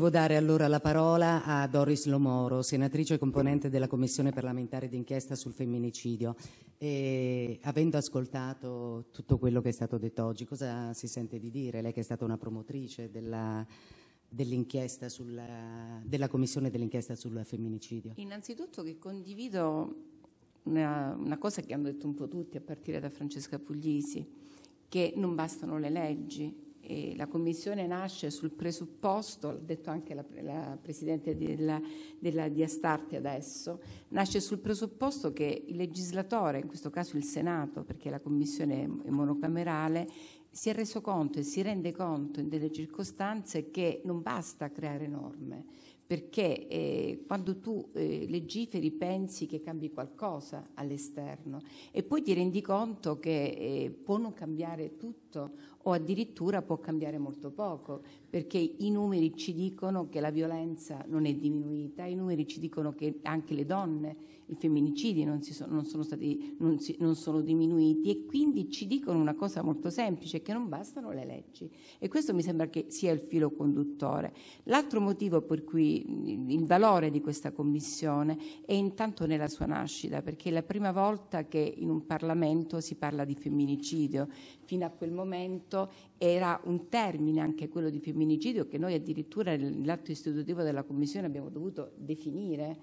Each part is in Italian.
Volevo dare allora la parola a Doris Lomoro, senatrice componente della Commissione parlamentare d'inchiesta sul femminicidio. E, avendo ascoltato tutto quello che è stato detto oggi, cosa si sente di dire? Lei che è stata una promotrice della, dell'inchiesta sulla, della Commissione dell'inchiesta sul femminicidio. Innanzitutto che condivido una, una cosa che hanno detto un po' tutti, a partire da Francesca Puglisi, che non bastano le leggi, la Commissione nasce sul presupposto, l'ha detto anche la, la Presidente della, della Diastarte adesso, nasce sul presupposto che il legislatore, in questo caso il Senato, perché la Commissione è monocamerale, si è reso conto e si rende conto in delle circostanze che non basta creare norme perché eh, quando tu eh, legiferi pensi che cambi qualcosa all'esterno e poi ti rendi conto che eh, può non cambiare tutto o addirittura può cambiare molto poco, perché i numeri ci dicono che la violenza non è diminuita, i numeri ci dicono che anche le donne, i femminicidi non, sono, non sono, stati, non si, non sono diminuiti e quindi ci dicono una cosa molto semplice, che non bastano le leggi. E questo mi sembra che sia il filo conduttore. L'altro motivo per cui il valore di questa commissione e intanto nella sua nascita, perché è la prima volta che in un Parlamento si parla di femminicidio. Fino a quel momento era un termine anche quello di femminicidio che noi addirittura nell'atto istitutivo della commissione abbiamo dovuto definire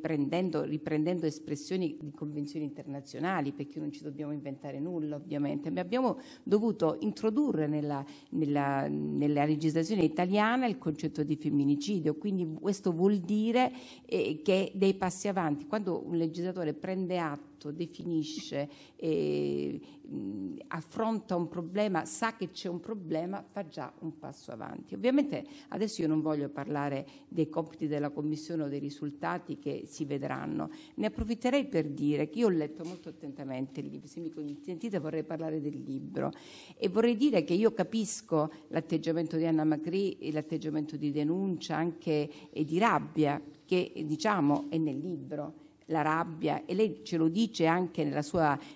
prendendo, riprendendo espressioni di convenzioni internazionali, perché non ci dobbiamo inventare nulla ovviamente, ma abbiamo dovuto introdurre nella, nella, nella legislazione italiana il concetto di femminicidio, quindi questo vuol dire eh, che dei passi avanti, quando un legislatore prende atto fatto, definisce, eh, mh, affronta un problema, sa che c'è un problema, fa già un passo avanti. Ovviamente adesso io non voglio parlare dei compiti della Commissione o dei risultati che si vedranno, ne approfitterei per dire che io ho letto molto attentamente il libro, se mi consentite vorrei parlare del libro e vorrei dire che io capisco l'atteggiamento di Anna Macri, l'atteggiamento di denuncia anche e di rabbia che diciamo è nel libro la rabbia e lei ce lo dice anche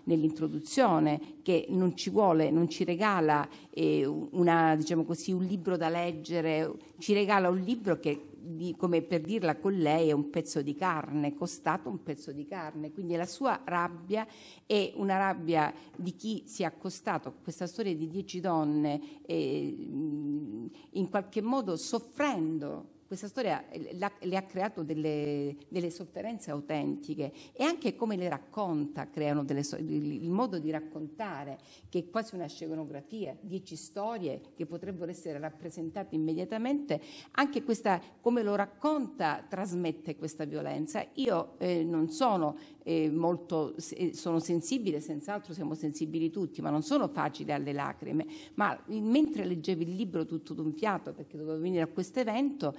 nell'introduzione che non ci vuole, non ci regala eh, una, diciamo così, un libro da leggere, ci regala un libro che di, come per dirla con lei è un pezzo di carne, costato un pezzo di carne, quindi la sua rabbia è una rabbia di chi si è accostato a questa storia di dieci donne eh, in qualche modo soffrendo questa storia eh, le ha creato delle, delle, sofferenze autentiche e anche come le racconta creano delle, il modo di raccontare che è quasi una scenografia, dieci storie che potrebbero essere rappresentate immediatamente, anche questa, come lo racconta trasmette questa violenza. Io eh, non sono molto, sono sensibile, senz'altro siamo sensibili tutti, ma non sono facili alle lacrime. Ma mentre leggevi il libro tutto d'un fiato, perché dovevo venire a questo evento,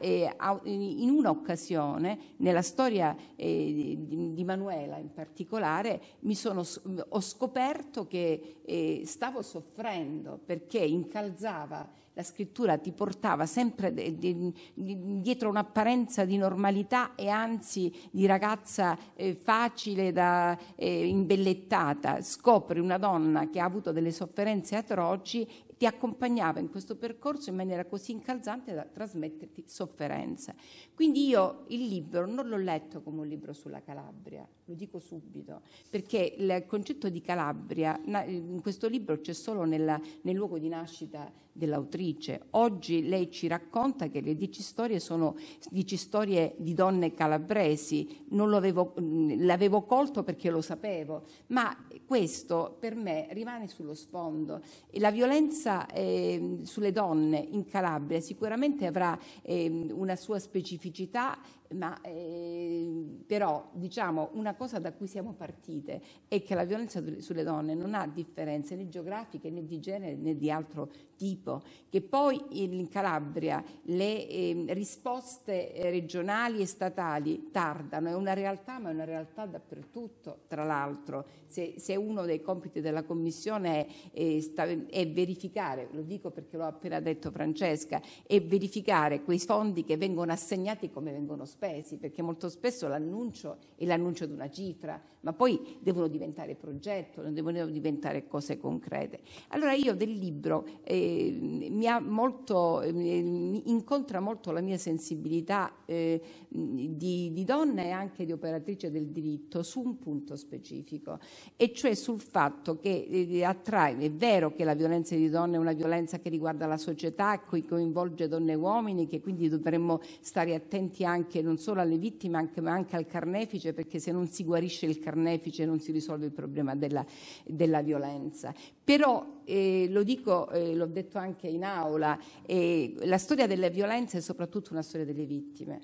eh, in un'occasione, nella storia eh, di, di, Manuela in particolare, sono, ho scoperto che eh, stavo soffrendo perché incalzava la scrittura ti portava sempre dietro un'apparenza di normalità e anzi di ragazza eh, facile da eh, imbellettata. Scopri una donna che ha avuto delle sofferenze atroci ti accompagnava in questo percorso in maniera così incalzante da trasmetterti sofferenza. Quindi io il libro non l'ho letto come un libro sulla Calabria, lo dico subito, perché il concetto di Calabria in questo libro c'è solo nella, nel luogo di nascita dell'autrice. Oggi lei ci racconta che le dieci storie sono dieci storie di donne calabresi, non avevo, l'avevo colto perché lo sapevo, ma questo per me rimane sullo sfondo. La violenza eh, sulle donne in Calabria sicuramente avrà eh, una sua specificità ma eh, però diciamo una cosa da cui siamo partite è che la violenza sulle donne non ha differenze né geografiche né di genere né di altro tipo, che poi in Calabria le ehm, eh, risposte regionali e statali tardano, è una realtà ma è una realtà dappertutto, tra l'altro se, se uno dei compiti della Commissione è, è, è verificare, lo dico perché l'ho appena detto Francesca, è verificare quei fondi che vengono assegnati come vengono spostati spesi, perché molto spesso l'annuncio è l'annuncio di una cifra, ma poi devono diventare progetto, non devono diventare cose concrete. Allora io del libro eh, mi, molto, eh, incontra molto la mia sensibilità eh, di, di donna e anche di operatrice del diritto su un punto specifico, e cioè sul fatto che eh, attrae, è vero che la violenza di donna è una violenza che riguarda la società, che coinvolge donne e uomini, che quindi dovremmo stare attenti anche non solo alle vittime anche, ma anche al carnefice perché se non si guarisce il carnefice non si risolve il problema della, della violenza. Però eh, lo dico, eh, l'ho detto anche in aula, eh, la storia della violenza è soprattutto una storia delle vittime.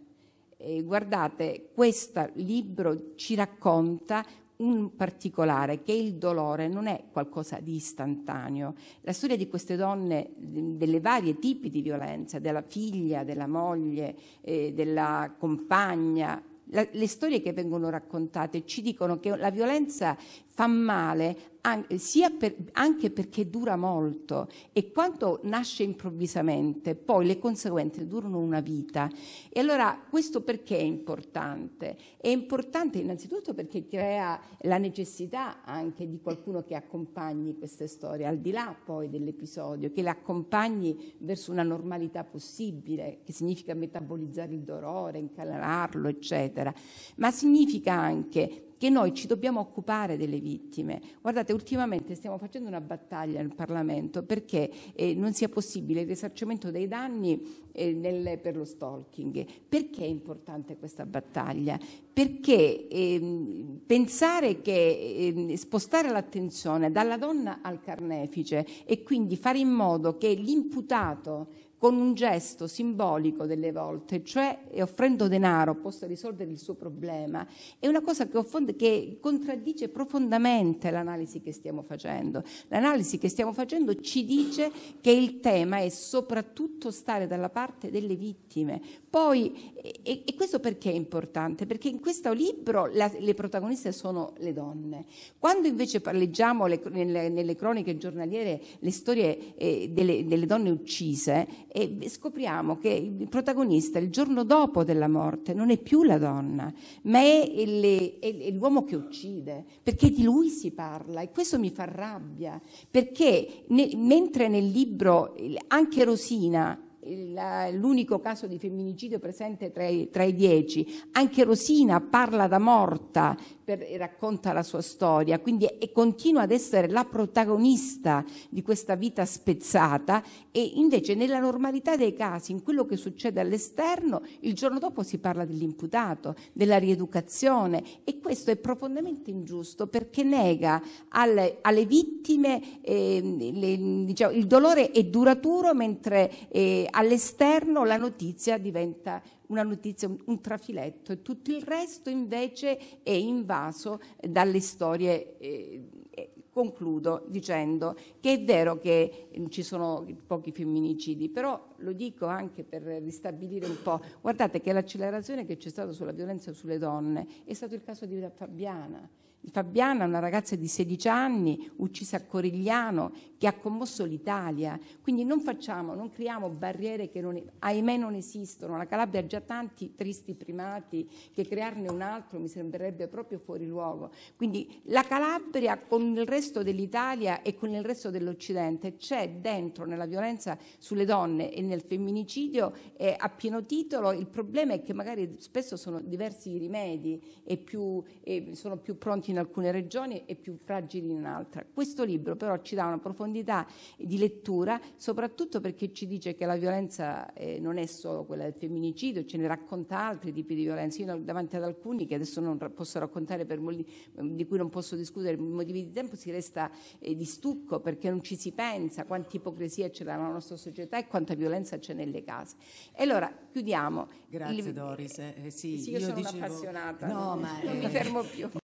Eh, guardate, questo libro ci racconta in particolare che il dolore non è qualcosa di istantaneo. La storia di queste donne, delle varie tipi di violenza, della figlia, della moglie, eh, della compagna, la, le storie che vengono raccontate ci dicono che la violenza fa male sia per, anche perché dura molto e quando nasce improvvisamente poi le conseguenze durano una vita. E allora questo perché è importante? È importante innanzitutto perché crea la necessità anche di qualcuno che accompagni queste storie, al di là poi dell'episodio, che le accompagni verso una normalità possibile, che significa metabolizzare il dolore, incanalarlo, eccetera, ma significa anche che noi ci dobbiamo occupare delle vittime. Guardate, ultimamente stiamo facendo una battaglia nel Parlamento perché eh, non sia possibile il risarcimento dei danni eh, nel, per lo stalking. Perché è importante questa battaglia? Perché eh, pensare che ehm, spostare l'attenzione dalla donna al carnefice e quindi fare in modo che l'imputato con un gesto simbolico delle volte, cioè offrendo denaro possa risolvere il suo problema, è una cosa che, offende, che contraddice profondamente l'analisi che stiamo facendo. L'analisi che stiamo facendo ci dice che il tema è soprattutto stare dalla parte delle vittime. Poi, e, e questo perché è importante? Perché in questo libro la, le protagoniste sono le donne. Quando invece leggiamo le, nelle, nelle, croniche giornaliere le storie eh, delle, delle donne uccise, e scopriamo che il protagonista il giorno dopo della morte non è più la donna, ma è, il, è l'uomo che uccide, perché di lui si parla e questo mi fa rabbia, perché ne, mentre nel libro anche Rosina l'unico caso di femminicidio presente tra i, tra i, dieci. Anche Rosina parla da morta per, racconta la sua storia, quindi è, continua ad essere la protagonista di questa vita spezzata e invece nella normalità dei casi, in quello che succede all'esterno, il giorno dopo si parla dell'imputato, della rieducazione e questo è profondamente ingiusto perché nega alle, alle vittime eh, le, diciamo, il dolore è duraturo mentre eh, all'esterno la notizia diventa una notizia, un, un trafiletto e tutto il resto invece è invaso dalle storie. Eh, eh, concludo dicendo che è vero che ci sono pochi femminicidi, però lo dico anche per ristabilire un po', guardate che l'accelerazione che c'è stata sulla violenza sulle donne è stato il caso di Fabiana Fabiana, è una ragazza di 16 anni, uccisa a Corigliano, che ha commosso l'Italia. Quindi non facciamo, non creiamo barriere che non, ahimè non esistono. La Calabria ha già tanti tristi primati che crearne un altro mi sembrerebbe proprio fuori luogo. Quindi la Calabria con il resto dell'Italia e con il resto dell'Occidente c'è dentro nella violenza sulle donne e nel femminicidio eh, a pieno titolo. Il problema è che magari spesso sono diversi i rimedi e più, eh, sono più pronti in alcune regioni e più fragili in altre. Questo libro però ci dà una profondità di lettura, soprattutto perché ci dice che la violenza eh, non è solo quella del femminicidio, ce ne racconta altri tipi di violenza. Io davanti ad alcuni che adesso non posso raccontare, per molti, mm, di cui non posso discutere per motivi di tempo, si resta eh, di stucco perché non ci si pensa quanta ipocrisia c'è nella nostra società e quanta violenza c'è nelle case. E allora chiudiamo. Grazie Il... Doris. Eh, eh, sì, sì, io, io sono dicevo... appassionata, no, ma... non mi eh, fermo più.